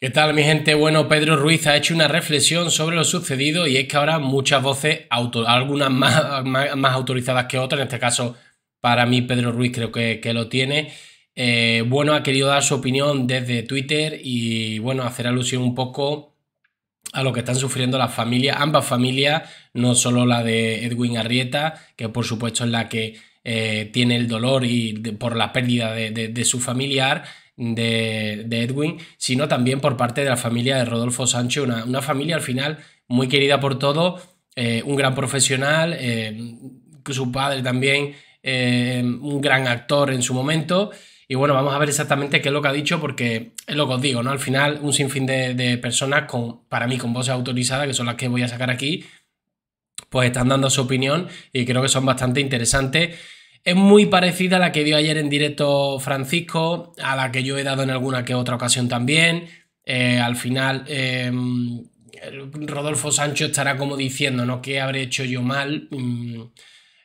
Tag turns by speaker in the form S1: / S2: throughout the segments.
S1: ¿Qué tal mi gente? Bueno, Pedro Ruiz ha hecho una reflexión sobre lo sucedido y es que ahora muchas voces, auto, algunas más, autorizadas que otras, en este caso para mí Pedro Ruiz creo que, lo tiene, eh, bueno, ha querido dar su opinión desde Twitter y bueno, hacer alusión un poco a lo que están sufriendo las familias, ambas familias, no solo la de Edwin Arrieta, que por supuesto es la que eh, tiene el dolor y por la pérdida de su familiar, de, Edwin, sino también por parte de la familia de Rodolfo Sánchez una, familia al final muy querida por todos, eh, un gran profesional, eh, su padre también, eh, un gran actor en su momento. Y bueno, vamos a ver exactamente qué es lo que ha dicho, porque es lo que os digo, ¿no? Al final, un sinfín de, de personas con, para mí, con voces autorizadas, que son las que voy a sacar aquí, pues están dando su opinión y creo que son bastante interesantes. Es muy parecida a la que dio ayer en directo Francisco, a la que yo he dado en alguna que otra ocasión también. Eh, al final, em, Rodolfo Sancho estará como diciendo, ¿no? ¿Qué habré hecho yo mal? Mm,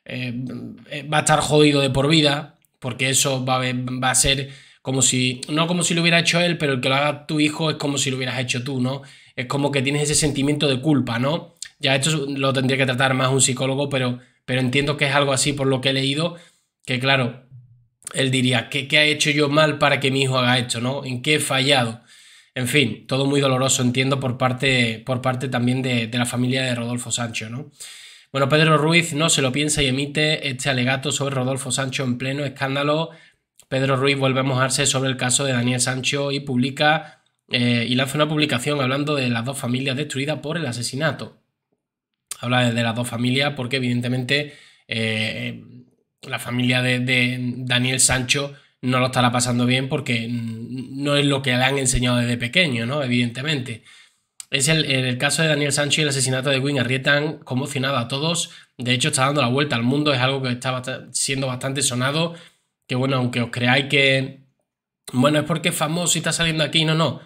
S1: eh, eh, va a estar jodido de por vida, porque eso va a, ser como si, no como si lo hubiera hecho él, pero el que lo haga tu hijo es como si lo hubieras hecho tú, ¿no? Es como que tienes ese sentimiento de culpa, ¿no? Ya esto lo tendría que tratar más un psicólogo, pero, pero entiendo que es algo así por lo que he leído que claro, él diría, ¿qué, ¿qué, ha hecho yo mal para que mi hijo haga esto? ¿no? ¿En qué he fallado? En fin, todo muy doloroso, entiendo, por parte, por parte también de, la familia de Rodolfo Sancho, ¿no? Bueno, Pedro Ruiz no se lo piensa y emite este alegato sobre Rodolfo Sancho en pleno escándalo. Pedro Ruiz vuelve a mojarse sobre el caso de Daniel Sancho y publica eh, y lanza una publicación hablando de las dos familias destruidas por el asesinato. Habla de las dos familias porque evidentemente eh, la familia de, Daniel Sancho no lo estará pasando bien porque no es lo que le han enseñado desde pequeño, ¿no? Evidentemente. Es el, caso de Daniel Sancho y el asesinato de win Arrietan, conmocionado a todos. De hecho, está dando la vuelta al mundo, es algo que está siendo bastante sonado. Que bueno, aunque os creáis que. Bueno, es porque es famoso y está saliendo aquí, no, no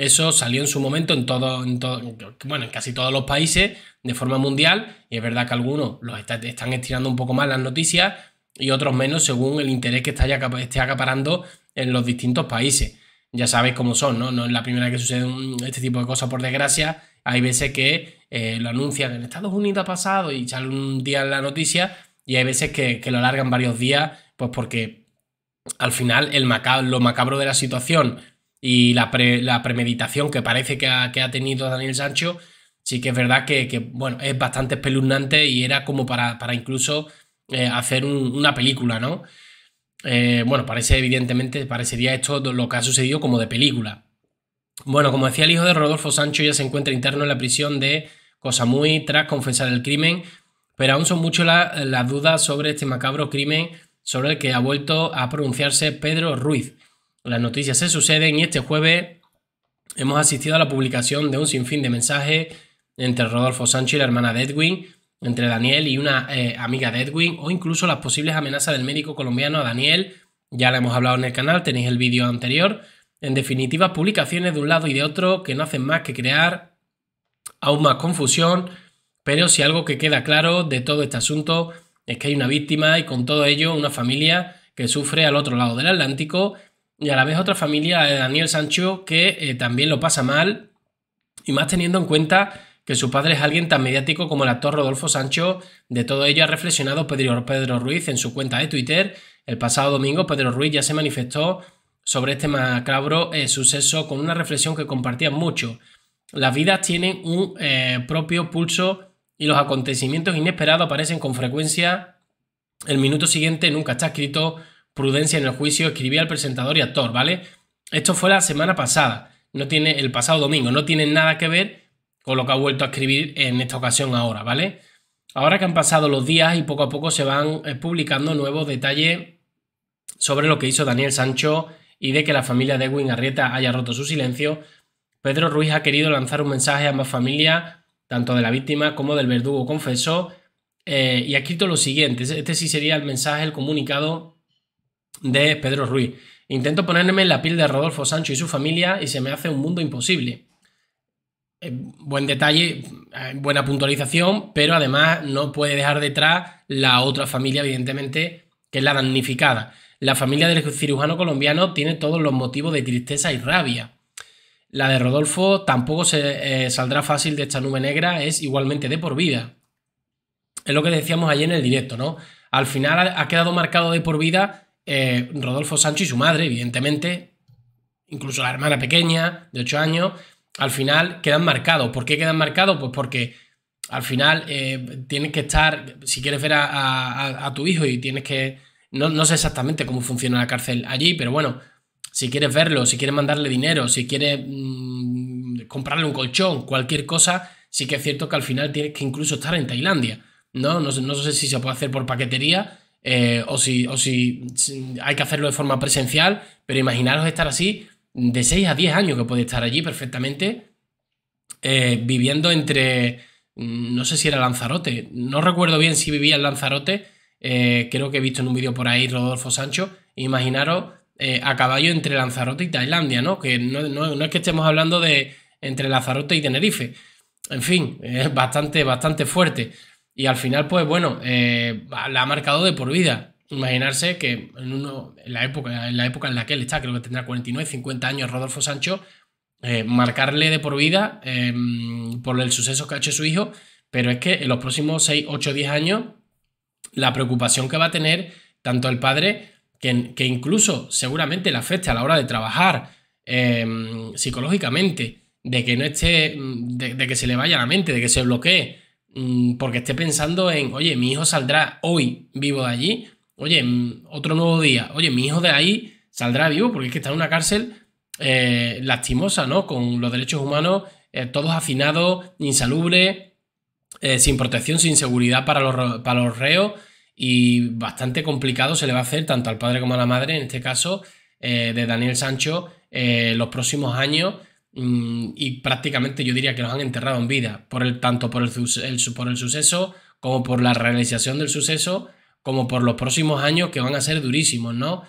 S1: eso salió en su momento en todo, en bueno, en casi todos los países de forma mundial, y es verdad que algunos los están estirando un poco más las noticias y otros menos según el interés que está esté acaparando en los distintos países. Ya sabéis cómo son, ¿no? No es la primera vez que sucede este tipo de cosas, por desgracia. Hay veces que eh, lo anuncian en Estados Unidos ha pasado y sale un día en la noticia, y hay veces que, lo alargan varios días, pues porque al final el lo macabro de la situación y la, premeditación que parece que ha, tenido Daniel Sancho, sí que es verdad que, bueno, es bastante espeluznante y era como para, incluso eh, hacer una película, ¿no? Eh, bueno, parece evidentemente, parecería esto lo que ha sucedido como de película. Bueno, como decía, el hijo de Rodolfo Sancho ya se encuentra interno en la prisión de Cosa Muy tras confesar el crimen, pero aún son muchas las dudas sobre este macabro crimen sobre el que ha vuelto a pronunciarse Pedro Ruiz. Las noticias se suceden y este jueves hemos asistido a la publicación de un sinfín de mensajes entre Rodolfo Sánchez y la hermana de Edwin, entre Daniel y una eh, amiga de Edwin, o incluso las posibles amenazas del médico colombiano a Daniel. Ya la hemos hablado en el canal, tenéis el vídeo anterior. En definitiva, publicaciones de un lado y de otro que no hacen más que crear aún más confusión, pero si algo que queda claro de todo este asunto es que hay una víctima y con todo ello una familia que sufre al otro lado del Atlántico y a la vez otra familia de Daniel Sancho que eh, también lo pasa mal, y más teniendo en cuenta que su padre es alguien tan mediático como el actor Rodolfo Sancho. De todo ello ha reflexionado Pedro, Ruiz en su cuenta de Twitter. El pasado domingo Pedro Ruiz ya se manifestó sobre este macabro eh, suceso con una reflexión que compartía mucho. Las vidas tienen un eh, propio pulso y los acontecimientos inesperados aparecen con frecuencia. El minuto siguiente nunca está escrito, prudencia en el juicio, escribía al presentador y actor, ¿vale? Esto fue la semana pasada, no tiene el pasado domingo, no tiene nada que ver con lo que ha vuelto a escribir en esta ocasión ahora, ¿vale? Ahora que han pasado los días y poco a poco se van eh, publicando nuevos detalles sobre lo que hizo Daniel Sancho y de que la familia de Edwin Arrieta haya roto su silencio, Pedro Ruiz ha querido lanzar un mensaje a ambas familias, tanto de la víctima como del verdugo confesó, eh, y ha escrito lo siguiente, este, este sí sería el mensaje, el comunicado de Pedro Ruiz. Intento ponerme en la piel de Rodolfo Sancho y su familia y se me hace un mundo imposible. Eh, buen detalle, eh, buena puntualización, pero además no puede dejar detrás la otra familia, evidentemente, que es la damnificada. La familia del cirujano colombiano tiene todos los motivos de tristeza y rabia. La de Rodolfo tampoco se eh, saldrá fácil de esta nube negra, es igualmente de por vida. Es lo que decíamos ayer en el directo, ¿no? Al final ha quedado marcado de por vida eh, Rodolfo Sancho y su madre, evidentemente, incluso la hermana pequeña de 8 años, al final quedan marcados. ¿Por qué quedan marcados? Pues porque al final eh, tienes que estar, si quieres ver a, tu hijo y tienes que, no, sé exactamente cómo funciona la cárcel allí, pero bueno, si quieres verlo, si quieres mandarle dinero, si quieres mm, comprarle un colchón, cualquier cosa, sí que es cierto que al final tienes que incluso estar en Tailandia. no, no sé si se puede hacer por paquetería, eh, o, si, o si, hay que hacerlo de forma presencial, pero imaginaros estar así de 6 a 10 años que puede estar allí perfectamente, eh, viviendo entre, mm, no sé si era Lanzarote, no recuerdo bien si vivía en Lanzarote, eh, creo que he visto en un vídeo por ahí Rodolfo Sancho, imaginaros a caballo entre Lanzarote y Tailandia, ¿no? Que no, no, es que estemos hablando de entre Lanzarote y Tenerife, en fin, es bastante, bastante fuerte. Y al final, pues bueno, eh, la ha marcado de por vida. Imaginarse que en, la época, en la época en la que él está, creo que tendrá 49, 50 años Rodolfo Sancho, eh, marcarle de por vida em, por el suceso que ha hecho su hijo, pero es que en los próximos 6, 8, 10 años, la preocupación que va a tener tanto el padre, que, que incluso seguramente la afecte a la hora de trabajar em, psicológicamente, de que no esté, de, de que se le vaya a la mente, de que se bloquee, Mm, porque esté pensando en, oye, mi hijo saldrá hoy vivo de allí, oye, mm, otro nuevo día, oye, mi hijo de ahí saldrá vivo porque es que está en una cárcel eh, lastimosa, ¿no? Con los derechos humanos eh, todos afinados, insalubre eh, sin protección, sin seguridad para los, para los reos y bastante complicado se le va a hacer tanto al padre como a la madre, en este caso de Daniel Sancho, los próximos años Mm, y prácticamente yo diría que los han enterrado en vida, por el, tanto por el, por el suceso como por la realización del suceso, como por los próximos años que van a ser durísimos, ¿no?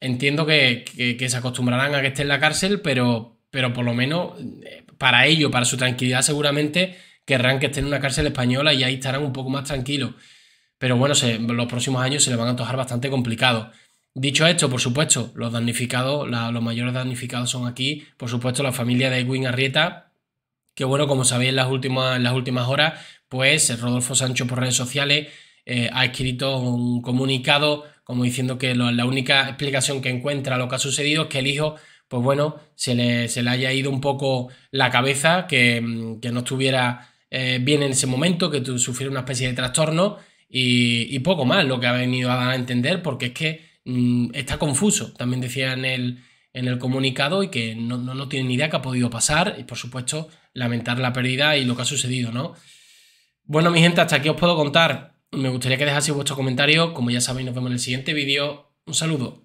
S1: Entiendo que, que, se acostumbrarán a que esté en la cárcel, pero, pero por lo menos eh, para ello, para su tranquilidad seguramente querrán que esté en una cárcel española y ahí estarán un poco más tranquilos. Pero bueno, los próximos años se le van a antojar bastante complicados. Dicho esto, por supuesto, los damnificados, los mayores damnificados son aquí, por supuesto, la familia de Edwin Arrieta, que bueno, como sabéis en las últimas, las últimas horas, pues eh, Rodolfo Sancho por redes sociales eh, ha escrito un comunicado como diciendo que la única explicación que encuentra lo que ha sucedido es que el hijo, pues bueno, se le, haya ido un poco la cabeza, que, mm, no estuviera eh, bien en ese momento, que sufriera una especie de trastorno y, y poco más lo que ha venido a dar a entender, porque es que Mm, está confuso. También decía en el, en el comunicado y que no, no, tiene ni idea qué ha podido pasar y por supuesto lamentar la pérdida y lo que ha sucedido, ¿no? Bueno, mi gente, hasta aquí os puedo contar. Me gustaría que dejaseis vuestro comentario. Como ya sabéis, nos vemos en el siguiente vídeo. Un saludo.